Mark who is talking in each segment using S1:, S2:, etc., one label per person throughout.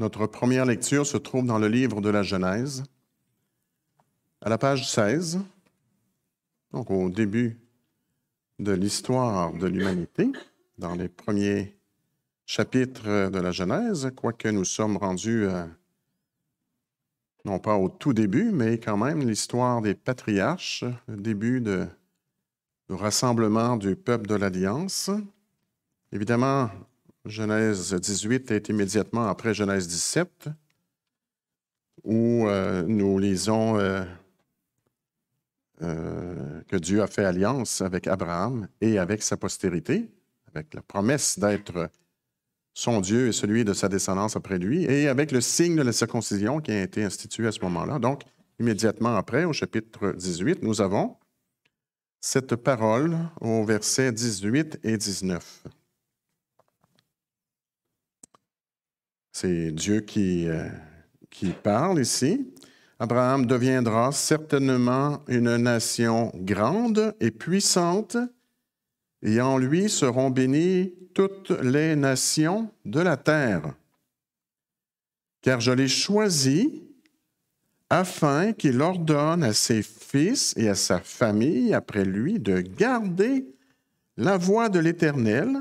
S1: Notre première lecture se trouve dans le livre de la Genèse, à la page 16, donc au début de l'histoire de l'humanité, dans les premiers chapitres de la Genèse, quoique nous sommes rendus euh, non pas au tout début, mais quand même l'histoire des patriarches, le début du rassemblement du peuple de l'Alliance. Évidemment, Genèse 18 est immédiatement après Genèse 17, où euh, nous lisons euh, euh, que Dieu a fait alliance avec Abraham et avec sa postérité, avec la promesse d'être son Dieu et celui de sa descendance après lui, et avec le signe de la circoncision qui a été institué à ce moment-là. Donc, immédiatement après, au chapitre 18, nous avons cette parole au verset 18 et 19. C'est Dieu euh, qui, parle ici. Abraham deviendra certainement une nation grande et puissante, et en lui seront bénies toutes les nations de la terre. Car je l'ai choisi afin qu'il ordonne à ses fils et à sa famille après lui de garder la voie de l'Éternel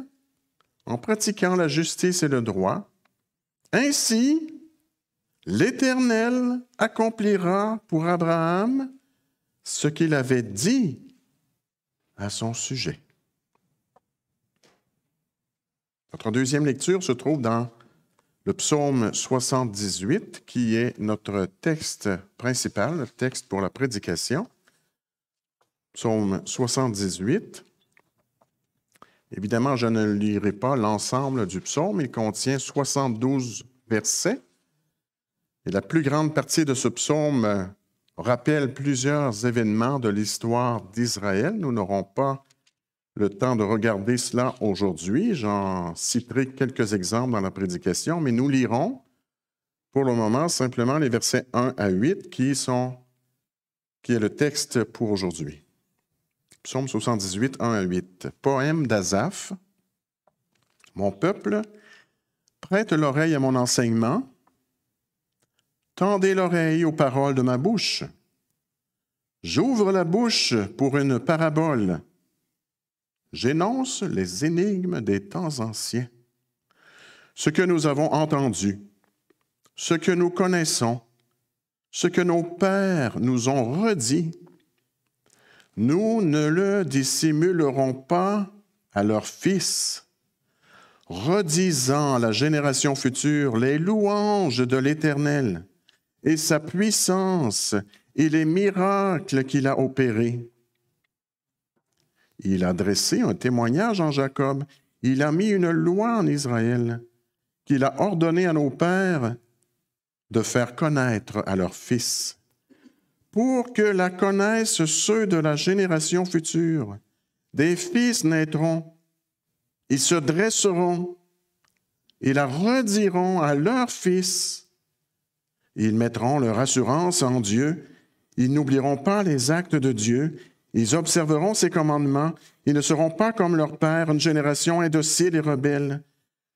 S1: en pratiquant la justice et le droit, ainsi, l'Éternel accomplira pour Abraham ce qu'il avait dit à son sujet. Notre deuxième lecture se trouve dans le psaume 78, qui est notre texte principal, le texte pour la prédication. Psaume 78. Évidemment, je ne lirai pas l'ensemble du psaume. Il contient 72 versets. Et la plus grande partie de ce psaume euh, rappelle plusieurs événements de l'histoire d'Israël. Nous n'aurons pas le temps de regarder cela aujourd'hui. J'en citerai quelques exemples dans la prédication, mais nous lirons pour le moment simplement les versets 1 à 8 qui sont qui est le texte pour aujourd'hui. Psaume 78, 1 à 8. Poème d'Azaph. Mon peuple, prête l'oreille à mon enseignement. Tendez l'oreille aux paroles de ma bouche. J'ouvre la bouche pour une parabole. J'énonce les énigmes des temps anciens. Ce que nous avons entendu, ce que nous connaissons, ce que nos pères nous ont redit nous ne le dissimulerons pas à leurs fils, redisant à la génération future les louanges de l'Éternel et sa puissance et les miracles qu'il a opérés. Il a dressé un témoignage en Jacob, il a mis une loi en Israël, qu'il a ordonné à nos pères de faire connaître à leurs fils pour que la connaissent ceux de la génération future. Des fils naîtront, ils se dresseront, ils la rediront à leurs fils. Ils mettront leur assurance en Dieu, ils n'oublieront pas les actes de Dieu, ils observeront ses commandements, ils ne seront pas comme leur père, une génération indocile et rebelle,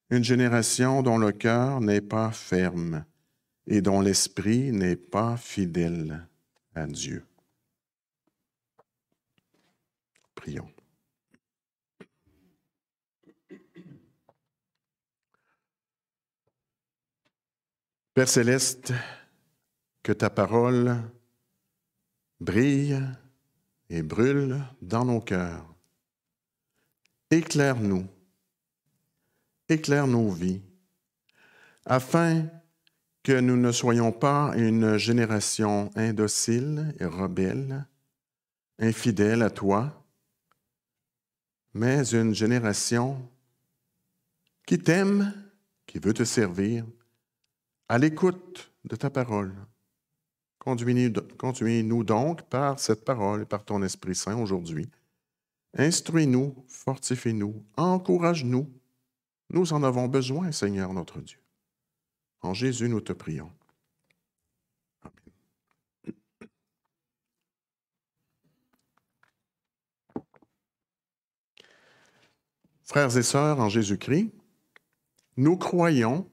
S1: une génération dont le cœur n'est pas ferme et dont l'esprit n'est pas fidèle. Dieu. Prions. Père céleste, que ta parole brille et brûle dans nos cœurs. Éclaire-nous, éclaire nos vies, afin que nous ne soyons pas une génération indocile et rebelle, infidèle à toi, mais une génération qui t'aime, qui veut te servir, à l'écoute de ta parole. Conduis-nous donc par cette parole et par ton Esprit Saint aujourd'hui. Instruis-nous, fortifie-nous, encourage-nous. Nous en avons besoin, Seigneur notre Dieu. En Jésus, nous te prions. Frères et sœurs en Jésus-Christ, nous croyons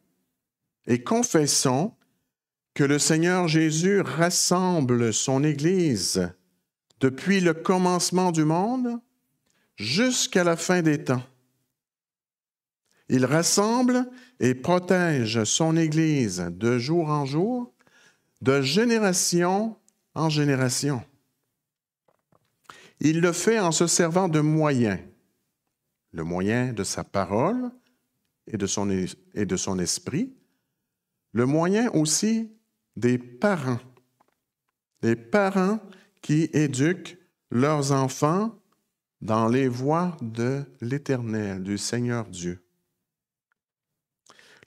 S1: et confessons que le Seigneur Jésus rassemble son Église depuis le commencement du monde jusqu'à la fin des temps. Il rassemble et protège son Église de jour en jour, de génération en génération. Il le fait en se servant de moyens, le moyen de sa parole et de son, esprit, le moyen aussi des parents, les parents qui éduquent leurs enfants dans les voies de l'Éternel, du Seigneur Dieu.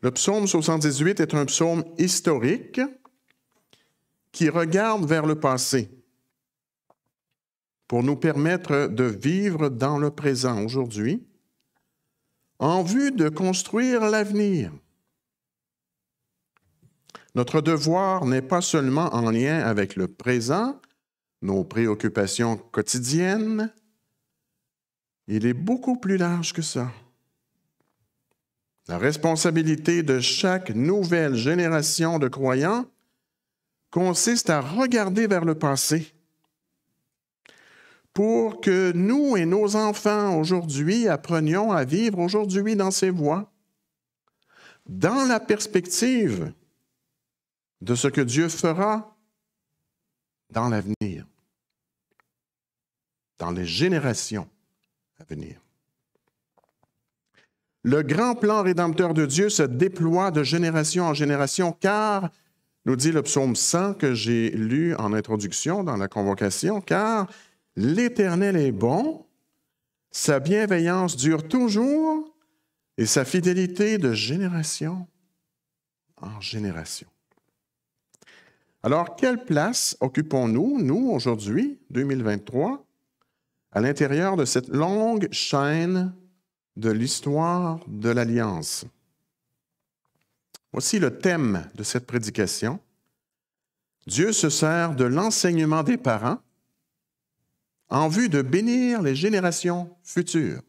S1: Le psaume 78 est un psaume historique qui regarde vers le passé pour nous permettre de vivre dans le présent aujourd'hui en vue de construire l'avenir. Notre devoir n'est pas seulement en lien avec le présent, nos préoccupations quotidiennes, il est beaucoup plus large que ça. La responsabilité de chaque nouvelle génération de croyants consiste à regarder vers le passé pour que nous et nos enfants aujourd'hui apprenions à vivre aujourd'hui dans ces voies, dans la perspective de ce que Dieu fera dans l'avenir, dans les générations à venir. Le grand plan rédempteur de Dieu se déploie de génération en génération, car, nous dit le psaume 100 que j'ai lu en introduction dans la convocation, car l'Éternel est bon, sa bienveillance dure toujours et sa fidélité de génération en génération. Alors, quelle place occupons-nous, nous, aujourd'hui, 2023, à l'intérieur de cette longue chaîne de l'histoire de l'Alliance. Voici le thème de cette prédication. Dieu se sert de l'enseignement des parents en vue de bénir les générations futures.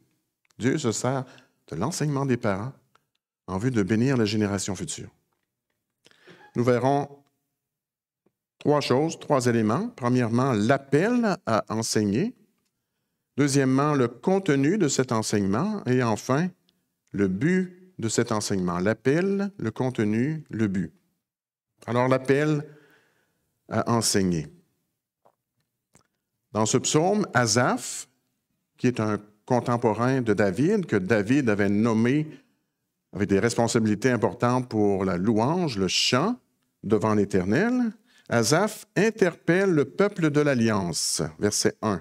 S1: Dieu se sert de l'enseignement des parents en vue de bénir les générations futures. Nous verrons trois choses, trois éléments. Premièrement, l'appel à enseigner. Deuxièmement, le contenu de cet enseignement. Et enfin, le but de cet enseignement. L'appel, le contenu, le but. Alors l'appel à enseigner. Dans ce psaume, Asaph, qui est un contemporain de David, que David avait nommé avec des responsabilités importantes pour la louange, le chant devant l'Éternel, Asaph interpelle le peuple de l'Alliance, verset 1.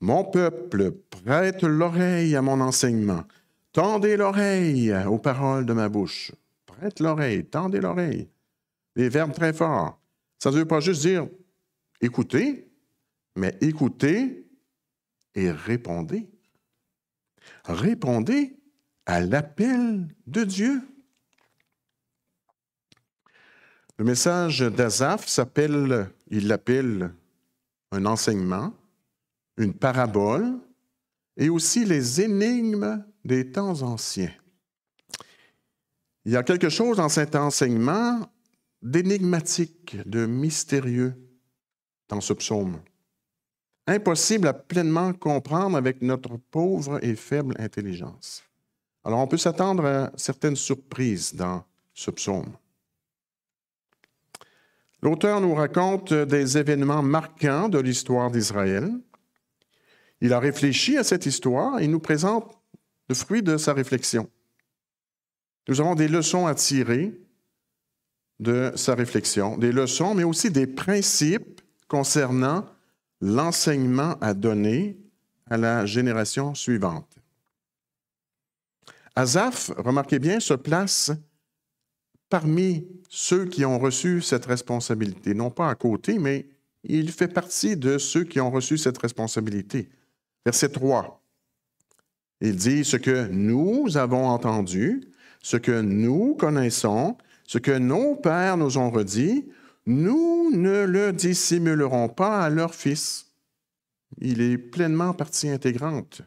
S1: Mon peuple, prête l'oreille à mon enseignement. Tendez l'oreille aux paroles de ma bouche. Prête l'oreille, tendez l'oreille. Des verbes très forts. Ça ne veut pas juste dire écoutez, mais écoutez et répondez. Répondez à l'appel de Dieu. Le message d'Azaf s'appelle, il l'appelle un enseignement, une parabole et aussi les énigmes des temps anciens. Il y a quelque chose dans cet enseignement d'énigmatique, de mystérieux dans ce psaume. Impossible à pleinement comprendre avec notre pauvre et faible intelligence. Alors on peut s'attendre à certaines surprises dans ce psaume. L'auteur nous raconte des événements marquants de l'histoire d'Israël, il a réfléchi à cette histoire et nous présente le fruit de sa réflexion. Nous avons des leçons à tirer de sa réflexion, des leçons, mais aussi des principes concernant l'enseignement à donner à la génération suivante. Azaf, remarquez bien, se place parmi ceux qui ont reçu cette responsabilité, non pas à côté, mais il fait partie de ceux qui ont reçu cette responsabilité. Verset 3. Il dit ce que nous avons entendu, ce que nous connaissons, ce que nos pères nous ont redit, nous ne le dissimulerons pas à leur fils. Il est pleinement partie intégrante.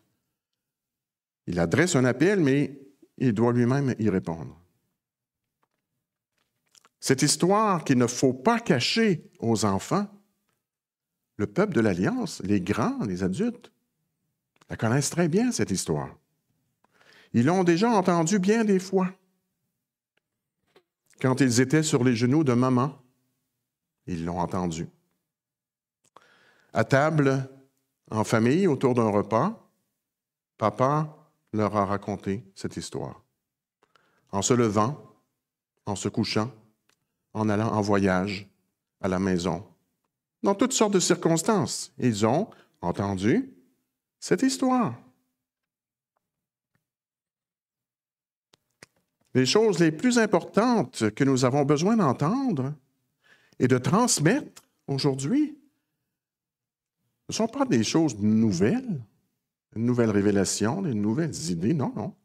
S1: Il adresse un appel, mais il doit lui-même y répondre. Cette histoire qu'il ne faut pas cacher aux enfants, le peuple de l'Alliance, les grands, les adultes, la connaissent très bien, cette histoire. Ils l'ont déjà entendue bien des fois. Quand ils étaient sur les genoux de maman, ils l'ont entendue. À table, en famille, autour d'un repas, papa leur a raconté cette histoire. En se levant, en se couchant, en allant en voyage, à la maison. Dans toutes sortes de circonstances, ils ont entendu cette histoire. Les choses les plus importantes que nous avons besoin d'entendre et de transmettre aujourd'hui ne sont pas des choses nouvelles, une nouvelle révélation, des nouvelles idées, non, non.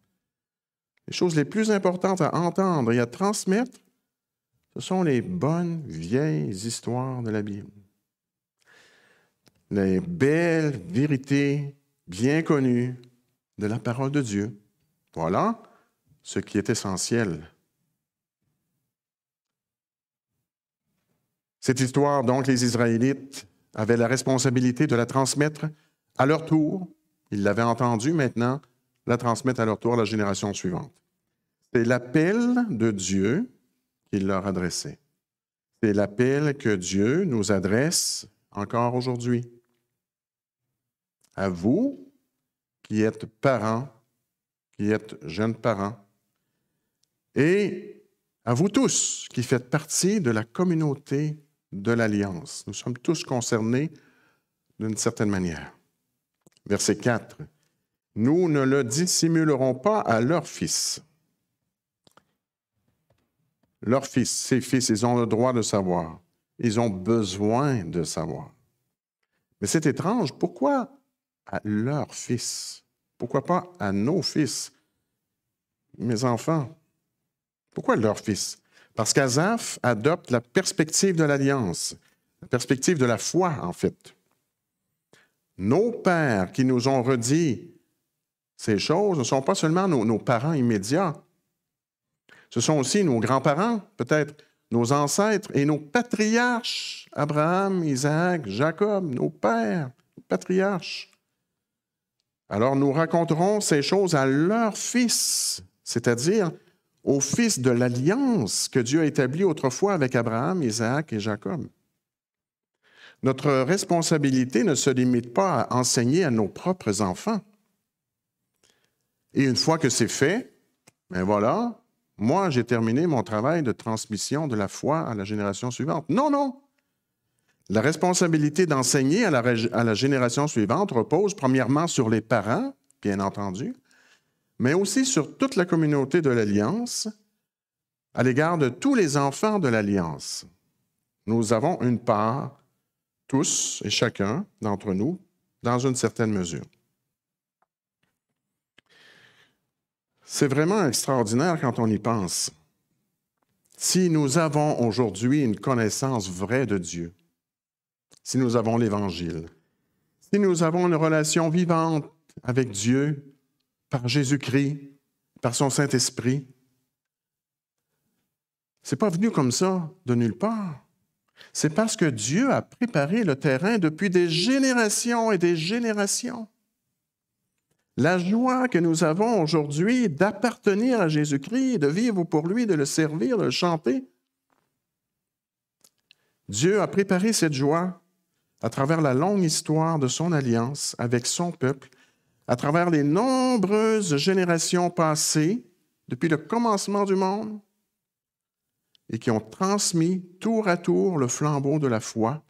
S1: Les choses les plus importantes à entendre et à transmettre, ce sont les bonnes vieilles histoires de la Bible. Les belles vérités bien connue de la parole de Dieu. Voilà ce qui est essentiel. Cette histoire, donc, les Israélites avaient la responsabilité de la transmettre à leur tour. Ils l'avaient entendue maintenant, la transmettre à leur tour à la génération suivante. C'est l'appel de Dieu qu'il leur adressait. C'est l'appel que Dieu nous adresse encore aujourd'hui à vous qui êtes parents, qui êtes jeunes parents, et à vous tous qui faites partie de la communauté de l'Alliance. Nous sommes tous concernés d'une certaine manière. Verset 4. Nous ne le dissimulerons pas à leurs fils. Leurs fils, ses fils, ils ont le droit de savoir. Ils ont besoin de savoir. Mais c'est étrange. Pourquoi à leurs fils. Pourquoi pas à nos fils, mes enfants? Pourquoi leurs fils? Parce qu'Azaph adopte la perspective de l'alliance, la perspective de la foi, en fait. Nos pères qui nous ont redit ces choses ne sont pas seulement nos, parents immédiats, ce sont aussi nos grands-parents, peut-être nos ancêtres et nos patriarches, Abraham, Isaac, Jacob, nos pères, nos patriarches. Alors nous raconterons ces choses à leur fils, c'est-à-dire au fils de l'alliance que Dieu a établie autrefois avec Abraham, Isaac et Jacob. Notre responsabilité ne se limite pas à enseigner à nos propres enfants. Et une fois que c'est fait, ben voilà, moi j'ai terminé mon travail de transmission de la foi à la génération suivante. Non, non, la responsabilité d'enseigner à, la, génération suivante repose premièrement sur les parents, bien entendu, mais aussi sur toute la communauté de l'Alliance à l'égard de tous les enfants de l'Alliance. Nous avons une part, tous et chacun d'entre nous, dans une certaine mesure. C'est vraiment extraordinaire quand on y pense. Si nous avons aujourd'hui une connaissance vraie de Dieu, si nous avons l'Évangile, si nous avons une relation vivante avec Dieu par Jésus-Christ, par son Saint-Esprit. C'est pas venu comme ça de nulle part. C'est parce que Dieu a préparé le terrain depuis des générations et des générations. La joie que nous avons aujourd'hui d'appartenir à Jésus-Christ, de vivre pour lui, de le servir, de le chanter, Dieu a préparé cette joie à travers la longue histoire de son alliance avec son peuple, à travers les nombreuses générations passées depuis le commencement du monde, et qui ont transmis tour à tour le flambeau de la foi,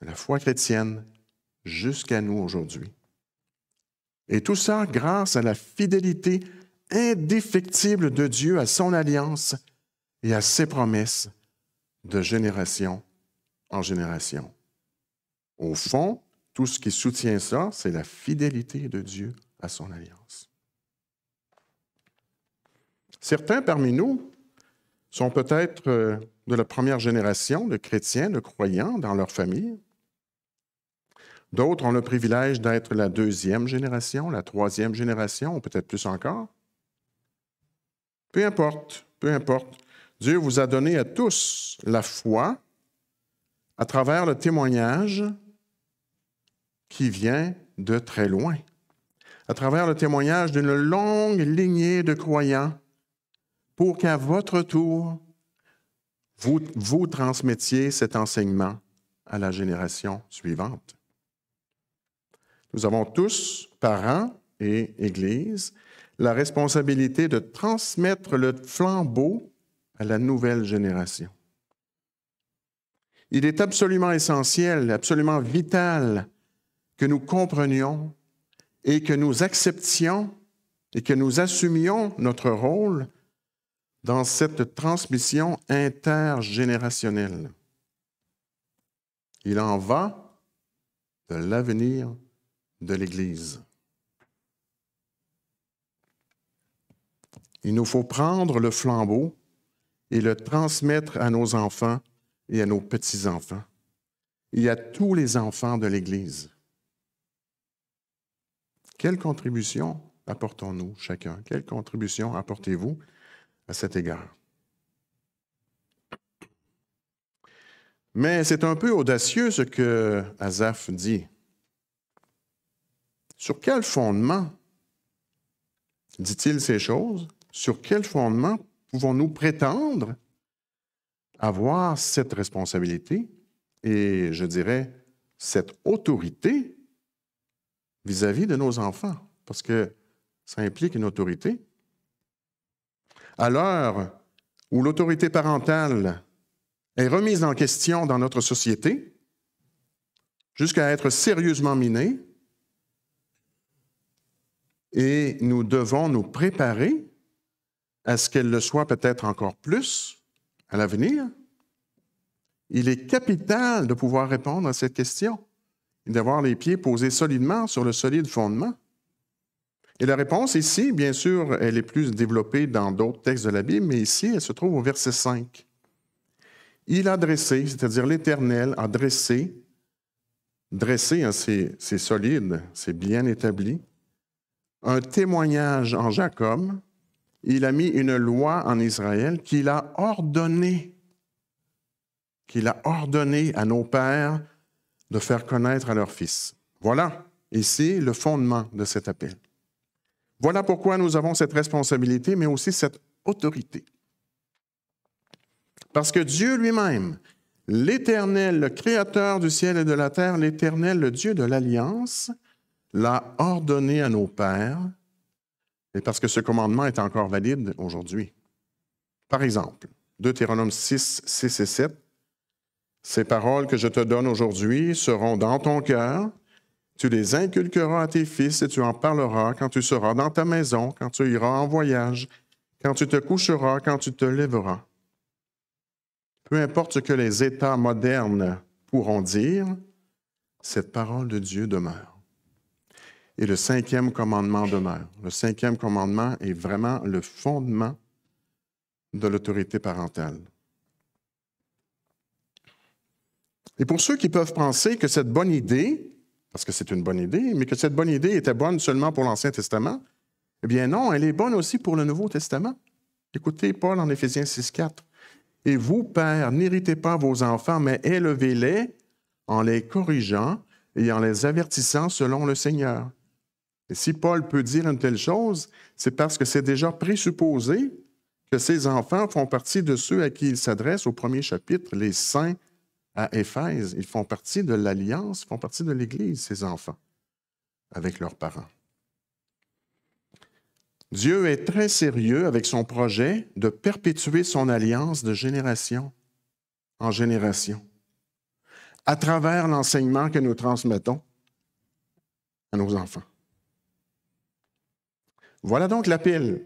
S1: la foi chrétienne, jusqu'à nous aujourd'hui. Et tout ça grâce à la fidélité indéfectible de Dieu à son alliance et à ses promesses de génération en génération. Au fond, tout ce qui soutient ça, c'est la fidélité de Dieu à son alliance. Certains parmi nous sont peut-être euh, de la première génération de chrétiens, de croyants dans leur famille. D'autres ont le privilège d'être la deuxième génération, la troisième génération, ou peut-être plus encore. Peu importe, peu importe. Dieu vous a donné à tous la foi à travers le témoignage qui vient de très loin, à travers le témoignage d'une longue lignée de croyants, pour qu'à votre tour, vous, vous transmettiez cet enseignement à la génération suivante. Nous avons tous, parents et Église, la responsabilité de transmettre le flambeau à la nouvelle génération. Il est absolument essentiel, absolument vital que nous comprenions et que nous acceptions et que nous assumions notre rôle dans cette transmission intergénérationnelle. Il en va de l'avenir de l'Église. Il nous faut prendre le flambeau et le transmettre à nos enfants et à nos petits-enfants et à tous les enfants de l'Église. Quelle contribution apportons-nous chacun? Quelle contribution apportez-vous à cet égard? Mais c'est un peu audacieux ce que Azaf dit. Sur quel fondement dit-il ces choses? Sur quel fondement pouvons-nous prétendre avoir cette responsabilité et, je dirais, cette autorité vis-à-vis de nos enfants, parce que ça implique une autorité. À l'heure où l'autorité parentale est remise en question dans notre société, jusqu'à être sérieusement minée, et nous devons nous préparer à ce qu'elle le soit peut-être encore plus à l'avenir, il est capital de pouvoir répondre à cette question d'avoir les pieds posés solidement sur le solide fondement? Et la réponse ici, bien sûr, elle est plus développée dans d'autres textes de la Bible, mais ici, elle se trouve au verset 5. Il a dressé, c'est-à-dire l'Éternel a dressé, dressé, hein, c'est solide, c'est bien établi, un témoignage en Jacob, il a mis une loi en Israël qu'il a ordonné, qu'il a ordonné à nos pères de faire connaître à leur Fils. Voilà ici le fondement de cet appel. Voilà pourquoi nous avons cette responsabilité, mais aussi cette autorité. Parce que Dieu lui-même, l'Éternel, le Créateur du ciel et de la terre, l'Éternel, le Dieu de l'Alliance, l'a ordonné à nos pères, et parce que ce commandement est encore valide aujourd'hui. Par exemple, Deutéronome 6, 6 et 7, ces paroles que je te donne aujourd'hui seront dans ton cœur. Tu les inculqueras à tes fils et tu en parleras quand tu seras dans ta maison, quand tu iras en voyage, quand tu te coucheras, quand tu te lèveras. Peu importe ce que les États modernes pourront dire, cette parole de Dieu demeure. Et le cinquième commandement demeure. Le cinquième commandement est vraiment le fondement de l'autorité parentale. Et pour ceux qui peuvent penser que cette bonne idée, parce que c'est une bonne idée, mais que cette bonne idée était bonne seulement pour l'Ancien Testament, eh bien non, elle est bonne aussi pour le Nouveau Testament. Écoutez Paul en Éphésiens 6.4. Et vous, pères, n'héritez pas vos enfants, mais élevez-les en les corrigeant et en les avertissant selon le Seigneur. Et si Paul peut dire une telle chose, c'est parce que c'est déjà présupposé que ces enfants font partie de ceux à qui il s'adresse au premier chapitre, les saints à Éphèse. Ils font partie de l'Alliance, font partie de l'Église, ces enfants, avec leurs parents. Dieu est très sérieux avec son projet de perpétuer son alliance de génération en génération, à travers l'enseignement que nous transmettons à nos enfants. Voilà donc l'appel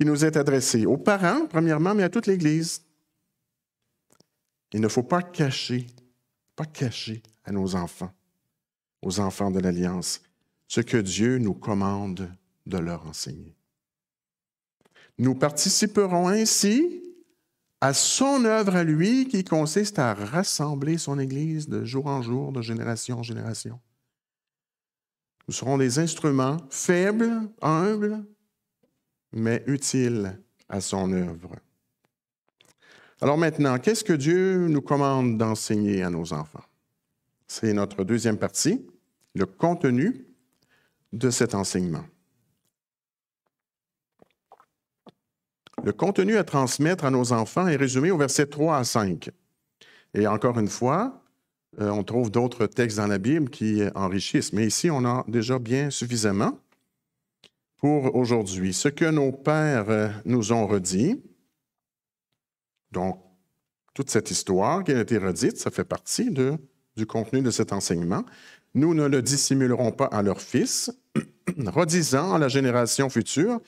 S1: qui nous est adressé aux parents, premièrement, mais à toute l'Église. Il ne faut pas cacher, pas cacher à nos enfants, aux enfants de l'Alliance, ce que Dieu nous commande de leur enseigner. Nous participerons ainsi à son œuvre à lui qui consiste à rassembler son Église de jour en jour, de génération en génération. Nous serons des instruments faibles, humbles, mais utiles à son œuvre. Alors maintenant, qu'est-ce que Dieu nous commande d'enseigner à nos enfants? C'est notre deuxième partie, le contenu de cet enseignement. Le contenu à transmettre à nos enfants est résumé au verset 3 à 5. Et encore une fois, euh, on trouve d'autres textes dans la Bible qui enrichissent, mais ici, on a déjà bien suffisamment pour aujourd'hui. Ce que nos pères euh, nous ont redit, donc, toute cette histoire qui a été redite, ça fait partie du contenu de cet enseignement. Nous ne le dissimulerons pas à leurs fils, redisant à la génération future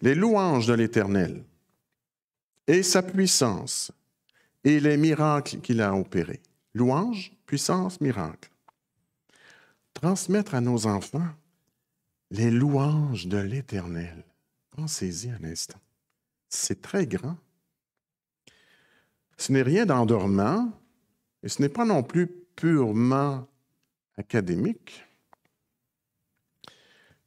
S1: les louanges de l'Éternel et sa puissance et les miracles qu'il a opérés. Louange, puissance, miracle. Transmettre à nos enfants les louanges de l'Éternel. Pensez-y un instant. C'est très grand. Ce n'est rien d'endormant et ce n'est pas non plus purement académique.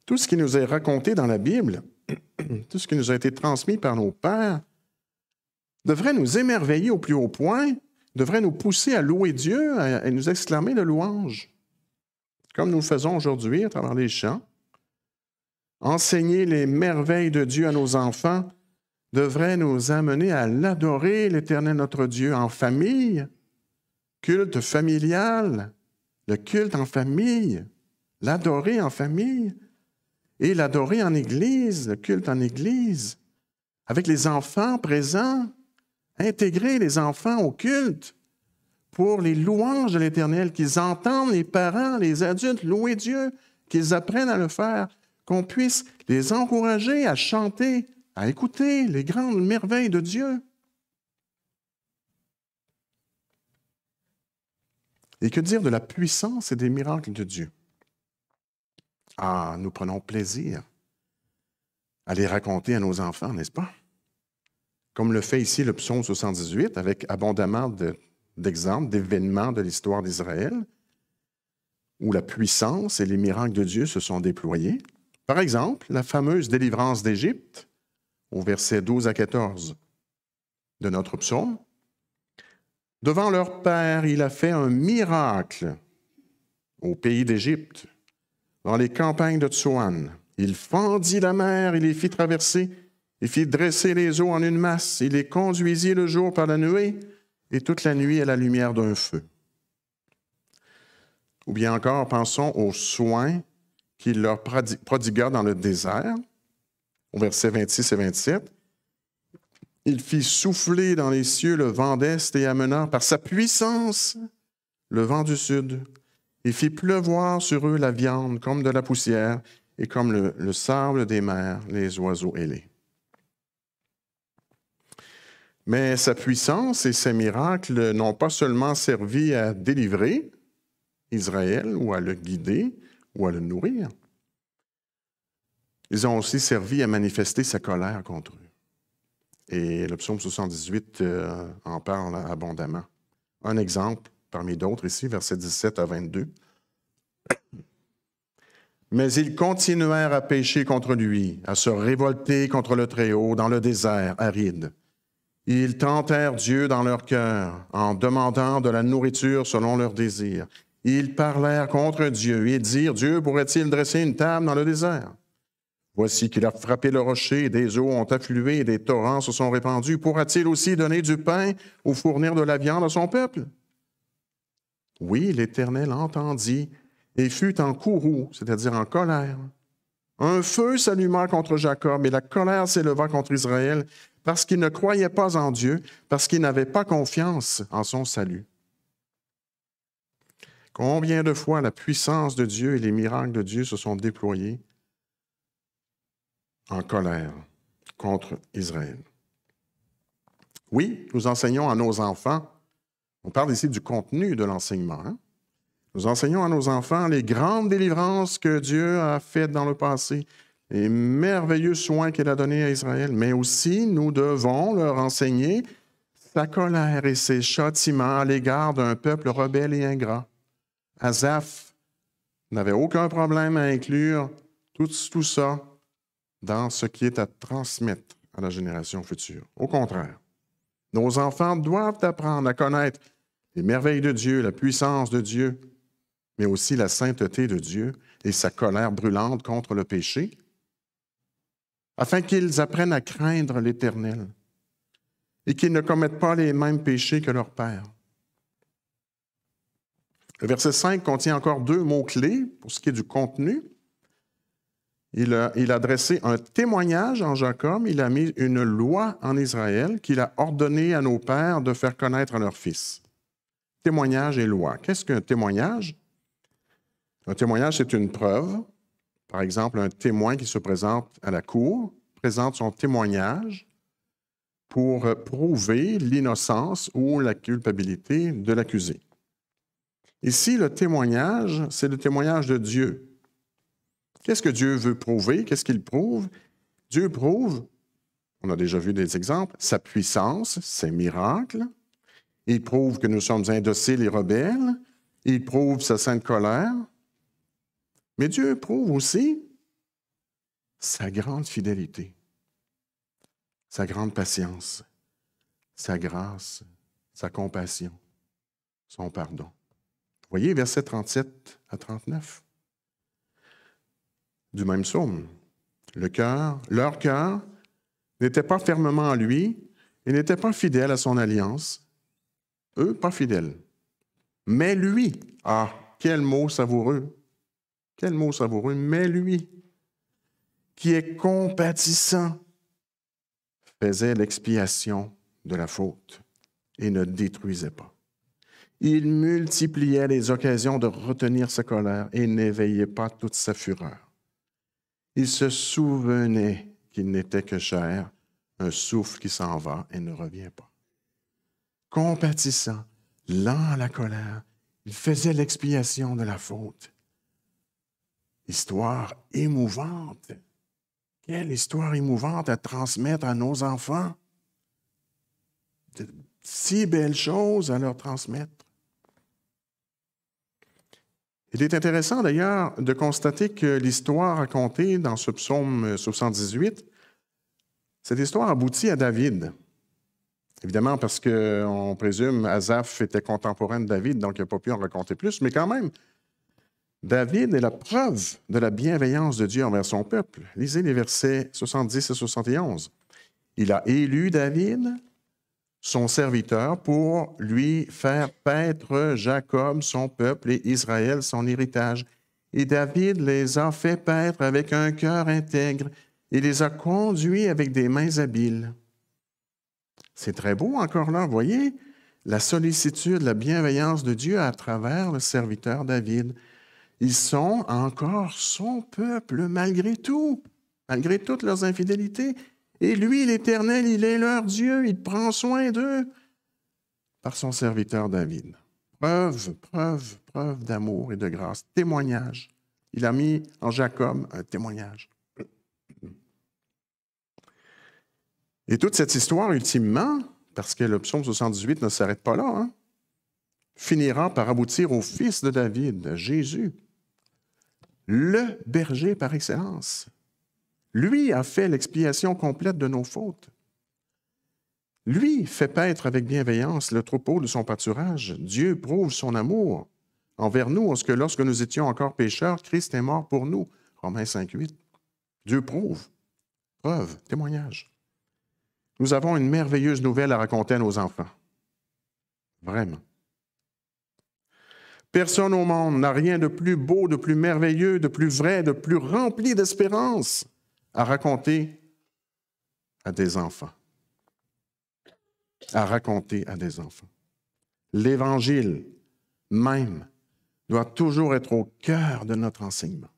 S1: Tout ce qui nous est raconté dans la Bible, tout ce qui nous a été transmis par nos pères, devrait nous émerveiller au plus haut point, devrait nous pousser à louer Dieu et nous exclamer de louange, comme nous le faisons aujourd'hui à travers les chants. Enseigner les merveilles de Dieu à nos enfants devrait nous amener à l'adorer, l'Éternel notre Dieu, en famille, culte familial, le culte en famille, l'adorer en famille et l'adorer en Église, le culte en Église, avec les enfants présents, intégrer les enfants au culte pour les louanges de l'Éternel, qu'ils entendent les parents, les adultes louer Dieu, qu'ils apprennent à le faire, qu'on puisse les encourager à chanter à écouter les grandes merveilles de Dieu. Et que dire de la puissance et des miracles de Dieu? Ah, nous prenons plaisir à les raconter à nos enfants, n'est-ce pas? Comme le fait ici le psaume 78, avec abondamment d'exemples, d'événements de l'histoire d'Israël, où la puissance et les miracles de Dieu se sont déployés. Par exemple, la fameuse délivrance d'Égypte, au verset 12 à 14 de notre psaume. Devant leur père, il a fait un miracle au pays d'Égypte, dans les campagnes de Tsoane. Il fendit la mer, il les fit traverser, il fit dresser les eaux en une masse, il les conduisit le jour par la nuée et toute la nuit à la lumière d'un feu. Ou bien encore, pensons aux soins qu'il leur prodigua dans le désert au verset 26 et 27. Il fit souffler dans les cieux le vent d'Est et amena par sa puissance le vent du Sud. Il fit pleuvoir sur eux la viande comme de la poussière et comme le sable des mers, les oiseaux ailés. Mais sa puissance et ses miracles n'ont pas seulement servi à délivrer Israël ou à le guider ou à le nourrir, ils ont aussi servi à manifester sa colère contre eux. Et le psaume 78 euh, en parle abondamment. Un exemple parmi d'autres ici, versets 17 à 22. Mais ils continuèrent à pécher contre lui, à se révolter contre le Très-Haut dans le désert aride. Ils tentèrent Dieu dans leur cœur en demandant de la nourriture selon leur désirs. Ils parlèrent contre Dieu et dirent, Dieu pourrait-il dresser une table dans le désert Voici qu'il a frappé le rocher, des eaux ont afflué, et des torrents se sont répandus. Pourra-t-il aussi donner du pain ou fournir de la viande à son peuple? Oui, l'Éternel entendit et fut en courroux, c'est-à-dire en colère. Un feu s'alluma contre Jacob et la colère s'éleva contre Israël parce qu'il ne croyait pas en Dieu, parce qu'il n'avait pas confiance en son salut. Combien de fois la puissance de Dieu et les miracles de Dieu se sont déployés en colère contre Israël. Oui, nous enseignons à nos enfants, on parle ici du contenu de l'enseignement, hein? nous enseignons à nos enfants les grandes délivrances que Dieu a faites dans le passé, les merveilleux soins qu'il a donnés à Israël, mais aussi nous devons leur enseigner sa colère et ses châtiments à l'égard d'un peuple rebelle et ingrat. Azaph n'avait aucun problème à inclure tout, tout ça dans ce qui est à transmettre à la génération future. Au contraire, nos enfants doivent apprendre à connaître les merveilles de Dieu, la puissance de Dieu, mais aussi la sainteté de Dieu et sa colère brûlante contre le péché, afin qu'ils apprennent à craindre l'Éternel et qu'ils ne commettent pas les mêmes péchés que leur Père. Le verset 5 contient encore deux mots-clés pour ce qui est du contenu. Il a, dressé un témoignage en Jacob, il a mis une loi en Israël qu'il a ordonné à nos pères de faire connaître à leurs fils. Témoignage et loi. Qu'est-ce qu'un témoignage? Un témoignage, c'est une preuve. Par exemple, un témoin qui se présente à la cour présente son témoignage pour prouver l'innocence ou la culpabilité de l'accusé. Ici, le témoignage, c'est le témoignage de Dieu. Qu'est-ce que Dieu veut prouver? Qu'est-ce qu'il prouve? Dieu prouve, on a déjà vu des exemples, sa puissance, ses miracles. Il prouve que nous sommes indociles et rebelles. Il prouve sa sainte colère. Mais Dieu prouve aussi sa grande fidélité, sa grande patience, sa grâce, sa compassion, son pardon. Vous voyez, versets 37 à 39 du même somme, Le cœur, leur cœur n'était pas fermement en lui et n'était pas fidèle à son alliance. Eux, pas fidèles. Mais lui, ah, quel mot savoureux, quel mot savoureux, mais lui, qui est compatissant, faisait l'expiation de la faute et ne détruisait pas. Il multipliait les occasions de retenir sa colère et n'éveillait pas toute sa fureur. Il se souvenait qu'il n'était que cher, un souffle qui s'en va et ne revient pas. Compatissant, lent à la colère, il faisait l'expiation de la faute. Histoire émouvante. Quelle histoire émouvante à transmettre à nos enfants. si belles choses à leur transmettre. Il est intéressant d'ailleurs de constater que l'histoire racontée dans ce psaume 78, euh, cette histoire aboutit à David. Évidemment, parce qu'on présume Azaph était contemporain de David, donc il n'a pas pu en raconter plus, mais quand même, David est la preuve de la bienveillance de Dieu envers son peuple. Lisez les versets 70 et 71. Il a élu David son serviteur pour lui faire paître Jacob, son peuple, et Israël, son héritage. Et David les a fait paître avec un cœur intègre et les a conduits avec des mains habiles. C'est très beau encore là, voyez, la sollicitude, la bienveillance de Dieu à travers le serviteur David. Ils sont encore son peuple malgré tout, malgré toutes leurs infidélités. Et lui, l'Éternel, il est leur Dieu, il prend soin d'eux par son serviteur David. Preuve, preuve, preuve d'amour et de grâce, témoignage. Il a mis en Jacob un témoignage. Et toute cette histoire, ultimement, parce que le 78 ne s'arrête pas là, hein, finira par aboutir au fils de David, Jésus, le berger par excellence, lui a fait l'expiation complète de nos fautes. Lui fait paître avec bienveillance le troupeau de son pâturage. Dieu prouve son amour envers nous, parce que lorsque nous étions encore pécheurs, Christ est mort pour nous. Romains 5, 8. Dieu prouve, preuve, témoignage. Nous avons une merveilleuse nouvelle à raconter à nos enfants. Vraiment. Personne au monde n'a rien de plus beau, de plus merveilleux, de plus vrai, de plus rempli d'espérance à raconter à des enfants. À raconter à des enfants. L'Évangile même doit toujours être au cœur de notre enseignement.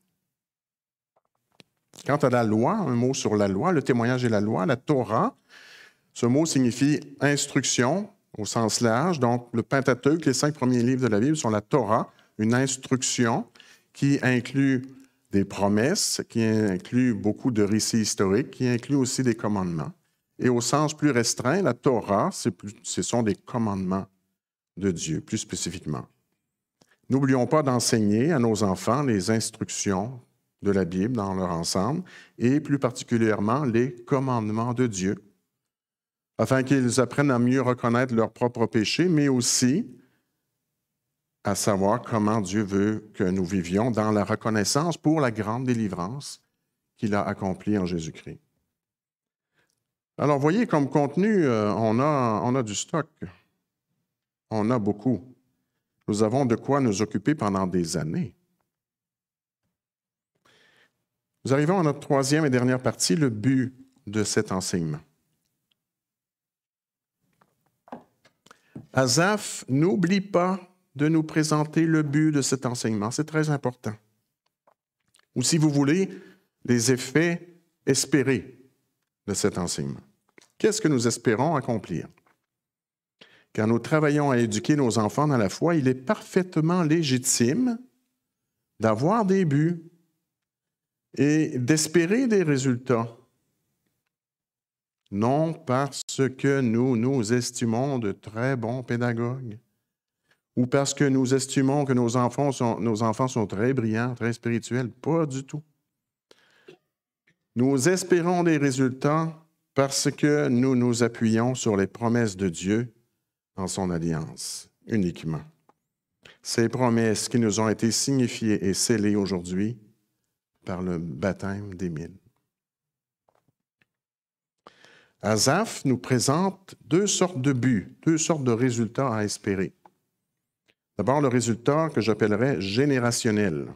S1: Quant à la loi, un mot sur la loi, le témoignage et la loi, la Torah, ce mot signifie instruction au sens large. Donc, le Pentateuque, les cinq premiers livres de la Bible sont la Torah, une instruction qui inclut des promesses, qui incluent beaucoup de récits historiques, qui incluent aussi des commandements. Et au sens plus restreint, la Torah, plus, ce sont des commandements de Dieu, plus spécifiquement. N'oublions pas d'enseigner à nos enfants les instructions de la Bible dans leur ensemble, et plus particulièrement les commandements de Dieu, afin qu'ils apprennent à mieux reconnaître leurs propres péchés, mais aussi à savoir comment Dieu veut que nous vivions dans la reconnaissance pour la grande délivrance qu'il a accomplie en Jésus-Christ. Alors, voyez, comme contenu, euh, on a, on a du stock. On a beaucoup. Nous avons de quoi nous occuper pendant des années. Nous arrivons à notre troisième et dernière partie, le but de cet enseignement. Azaph n'oublie pas de nous présenter le but de cet enseignement. C'est très important. Ou si vous voulez, les effets espérés de cet enseignement. Qu'est-ce que nous espérons accomplir? Quand nous travaillons à éduquer nos enfants dans la foi, il est parfaitement légitime d'avoir des buts et d'espérer des résultats. Non parce que nous nous estimons de très bons pédagogues, ou parce que nous estimons que nos enfants sont, nos enfants sont très brillants, très spirituels. Pas du tout. Nous espérons des résultats parce que nous nous appuyons sur les promesses de Dieu en son alliance, uniquement. Ces promesses qui nous ont été signifiées et scellées aujourd'hui par le baptême d'Émile. Azaf nous présente deux sortes de buts, deux sortes de résultats à espérer. D'abord, le résultat que j'appellerais générationnel.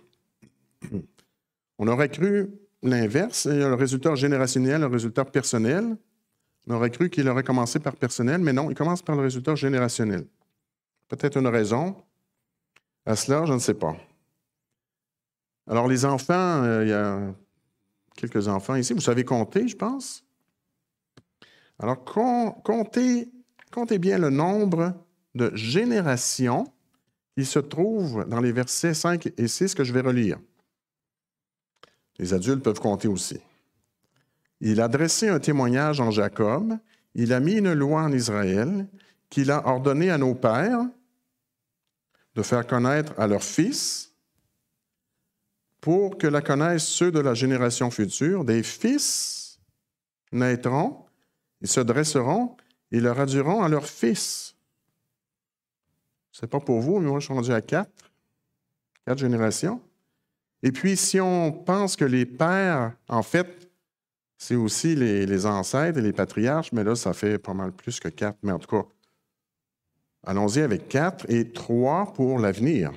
S1: On aurait cru l'inverse, le résultat générationnel, le résultat personnel. On aurait cru qu'il aurait commencé par personnel, mais non, il commence par le résultat générationnel. Peut-être une raison à cela, je ne sais pas. Alors, les enfants, euh, il y a quelques enfants ici. Vous savez compter, je pense. Alors, comptez, comptez bien le nombre de générations il se trouve dans les versets 5 et 6 que je vais relire. Les adultes peuvent compter aussi. Il a dressé un témoignage en Jacob, il a mis une loi en Israël, qu'il a ordonné à nos pères de faire connaître à leurs fils, pour que la connaissent ceux de la génération future, des fils naîtront, ils se dresseront et leur radieront à leurs fils ce n'est pas pour vous, mais moi, je suis rendu à quatre. Quatre générations. Et puis, si on pense que les pères, en fait, c'est aussi les, ancêtres et les patriarches, mais là, ça fait pas mal plus que quatre. Mais en tout cas, allons-y avec quatre et trois pour l'avenir.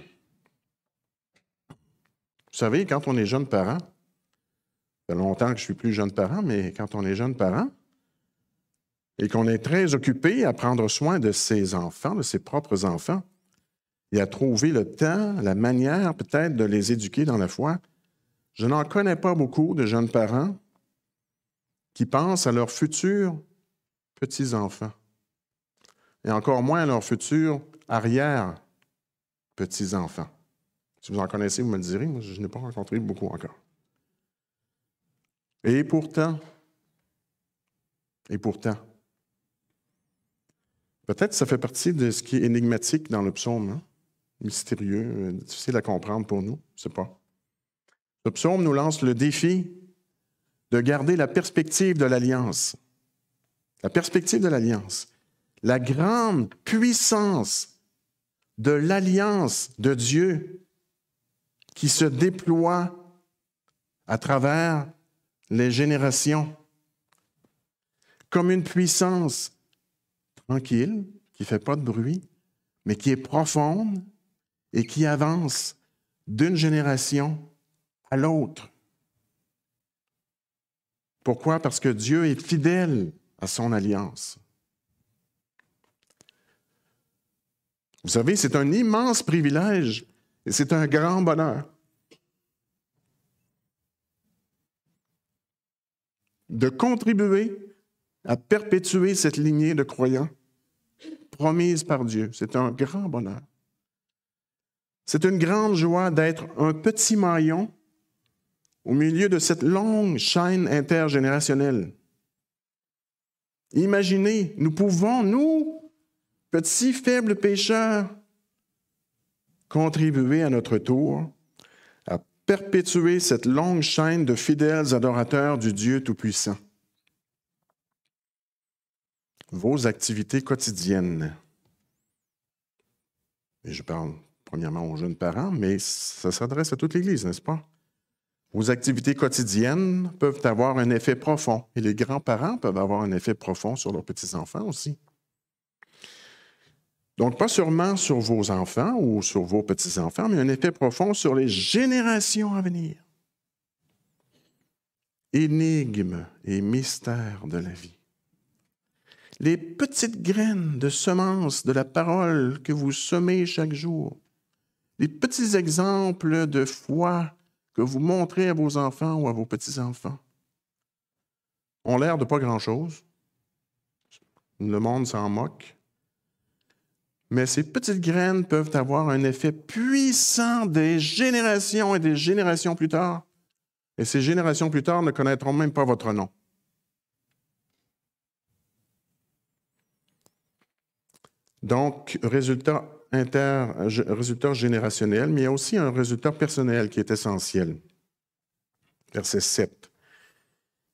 S1: Vous savez, quand on est jeune parent, ça fait longtemps que je suis plus jeune parent, mais quand on est jeune parent, et qu'on est très occupé à prendre soin de ses enfants, de ses propres enfants, et à trouver le temps, la manière peut-être de les éduquer dans la foi, je n'en connais pas beaucoup de jeunes parents qui pensent à leurs futurs petits-enfants, et encore moins à leurs futurs arrière-petits-enfants. Si vous en connaissez, vous me le direz, je n'ai pas rencontré beaucoup encore. Et pourtant, et pourtant, Peut-être ça fait partie de ce qui est énigmatique dans le psaume, hein? mystérieux, euh, difficile à comprendre pour nous, je ne sais pas. Le psaume nous lance le défi de garder la perspective de l'alliance. La perspective de l'alliance. La grande puissance de l'alliance de Dieu qui se déploie à travers les générations comme une puissance tranquille, qui ne fait pas de bruit, mais qui est profonde et qui avance d'une génération à l'autre. Pourquoi? Parce que Dieu est fidèle à son alliance. Vous savez, c'est un immense privilège et c'est un grand bonheur. de contribuer à perpétuer cette lignée de croyants promise par Dieu. C'est un grand bonheur. C'est une grande joie d'être un petit maillon au milieu de cette longue chaîne intergénérationnelle. Imaginez, nous pouvons, nous, petits faibles pécheurs, contribuer à notre tour à perpétuer cette longue chaîne de fidèles adorateurs du Dieu Tout-Puissant vos activités quotidiennes. Et je parle premièrement aux jeunes parents, mais ça s'adresse à toute l'Église, n'est-ce pas? Vos activités quotidiennes peuvent avoir un effet profond et les grands-parents peuvent avoir un effet profond sur leurs petits-enfants aussi. Donc, pas sûrement sur vos enfants ou sur vos petits-enfants, mais un effet profond sur les générations à venir. Énigmes et mystères de la vie les petites graines de semences de la parole que vous semez chaque jour, les petits exemples de foi que vous montrez à vos enfants ou à vos petits-enfants, ont l'air de pas grand-chose. Le monde s'en moque. Mais ces petites graines peuvent avoir un effet puissant des générations et des générations plus tard. Et ces générations plus tard ne connaîtront même pas votre nom. Donc, résultat inter, résultat générationnel, mais il y a aussi un résultat personnel qui est essentiel. Verset 7.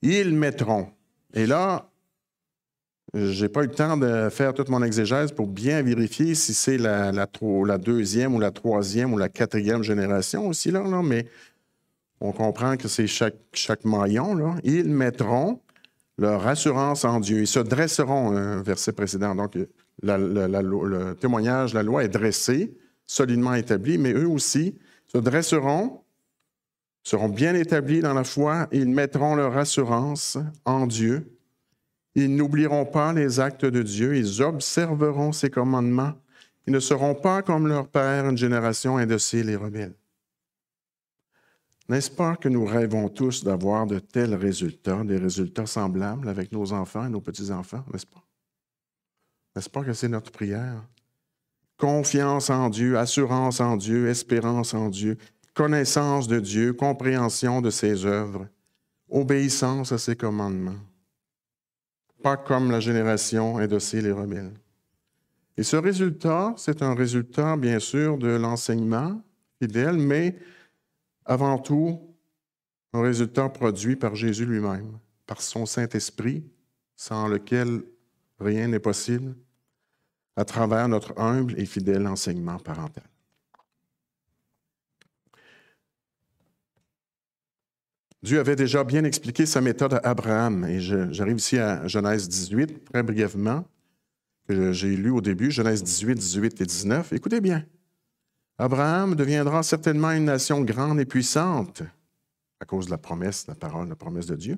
S1: Ils mettront. Et là, je n'ai pas eu le temps de faire toute mon exégèse pour bien vérifier si c'est la, deuxième ou la troisième ou la quatrième génération aussi, là, mais on comprend que c'est chaque, chaque, maillon. Ils mettront leur assurance en Dieu. Ils se dresseront, un hein, verset précédent. Donc, le témoignage, la loi est dressée, solidement établie, mais eux aussi se dresseront, seront bien établis dans la foi, ils mettront leur assurance en Dieu. Ils n'oublieront pas les actes de Dieu, ils observeront ses commandements. Ils ne seront pas comme leur père, une génération indocile et rebelle. N'est-ce pas que nous rêvons tous d'avoir de tels résultats, des résultats semblables avec nos enfants et nos petits-enfants, n'est-ce pas? N'est-ce pas que c'est notre prière? Confiance en Dieu, assurance en Dieu, espérance en Dieu, connaissance de Dieu, compréhension de ses œuvres, obéissance à ses commandements. Pas comme la génération indocile et rebelle. Et ce résultat, c'est un résultat, bien sûr, de l'enseignement fidèle, mais avant tout, un résultat produit par Jésus lui-même, par son Saint-Esprit, sans lequel rien n'est possible à travers notre humble et fidèle enseignement parental. Dieu avait déjà bien expliqué sa méthode à Abraham, et j'arrive ici à Genèse 18, très brièvement, que j'ai lu au début, Genèse 18, 18 et 19. Écoutez bien. Abraham deviendra certainement une nation grande et puissante à cause de la promesse, de la parole, de la promesse de Dieu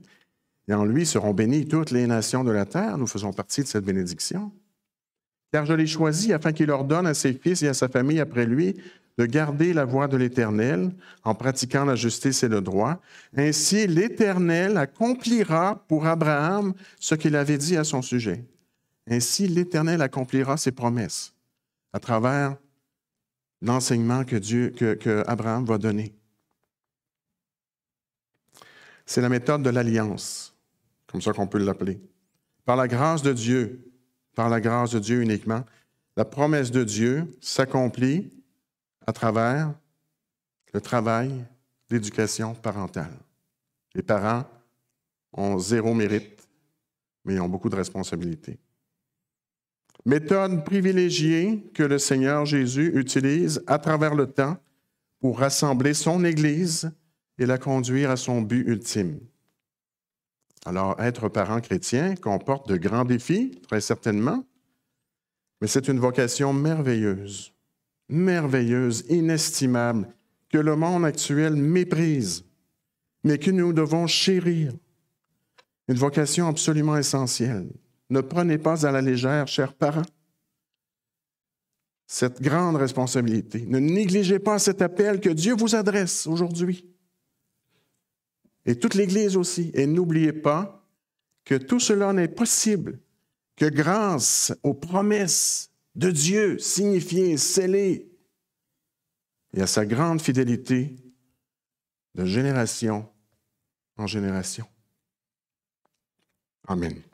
S1: et en lui seront bénies toutes les nations de la terre. Nous faisons partie de cette bénédiction. Car je l'ai choisi afin qu'il ordonne à ses fils et à sa famille après lui de garder la voie de l'Éternel en pratiquant la justice et le droit. Ainsi, l'Éternel accomplira pour Abraham ce qu'il avait dit à son sujet. Ainsi, l'Éternel accomplira ses promesses à travers l'enseignement que, Dieu, que Abraham va donner. C'est la méthode de l'alliance comme ça qu'on peut l'appeler. Par la grâce de Dieu, par la grâce de Dieu uniquement, la promesse de Dieu s'accomplit à travers le travail d'éducation parentale. Les parents ont zéro mérite, mais ils ont beaucoup de responsabilités. Méthode privilégiée que le Seigneur Jésus utilise à travers le temps pour rassembler son Église et la conduire à son but ultime. Alors, être parent chrétien comporte de grands défis, très certainement, mais c'est une vocation merveilleuse, merveilleuse, inestimable, que le monde actuel méprise, mais que nous devons chérir. Une vocation absolument essentielle. Ne prenez pas à la légère, chers parents, cette grande responsabilité. Ne négligez pas cet appel que Dieu vous adresse aujourd'hui et toute l'Église aussi. Et n'oubliez pas que tout cela n'est possible que grâce aux promesses de Dieu signifiées, scellées, et à sa grande fidélité de génération en génération. Amen.